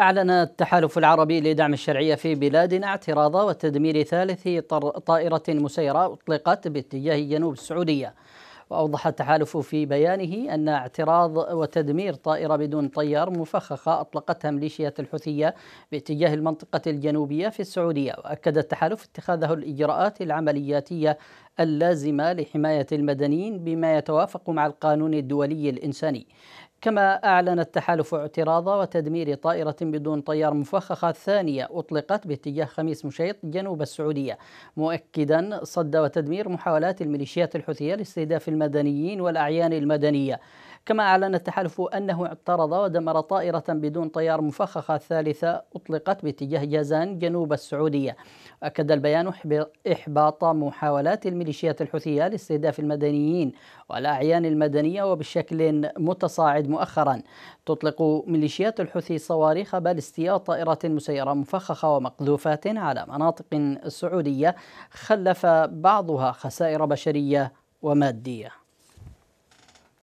أعلن التحالف العربي لدعم الشرعية في بلادنا اعتراض وتدمير ثالث طائرة مسيرة أطلقت باتجاه جنوب السعودية وأوضح التحالف في بيانه أن اعتراض وتدمير طائرة بدون طيار مفخخة أطلقتها ميليشيات الحوثية باتجاه المنطقة الجنوبية في السعودية وأكد التحالف اتخاذه الإجراءات العملياتية اللازمة لحماية المدنيين بما يتوافق مع القانون الدولي الإنساني كما أعلن التحالف اعتراض وتدمير طائرة بدون طيار مفخخة ثانية أطلقت باتجاه خميس مشيط جنوب السعودية مؤكدا صد وتدمير محاولات الميليشيات الحوثية لاستهداف المدنيين والأعيان المدنية كما أعلن التحالف أنه اعترض ودمر طائرة بدون طيار مفخخة ثالثة أطلقت باتجاه جازان جنوب السعودية أكد البيان إحباط محاولات الميليشيات الحوثية لاستهداف المدنيين والأعيان المدنية وبشكل متصاعد مؤخرا تطلق ميليشيات الحوثي صواريخ باليستية طائرات مسيرة مفخخة ومقذوفات على مناطق سعودية خلف بعضها خسائر بشرية ومادية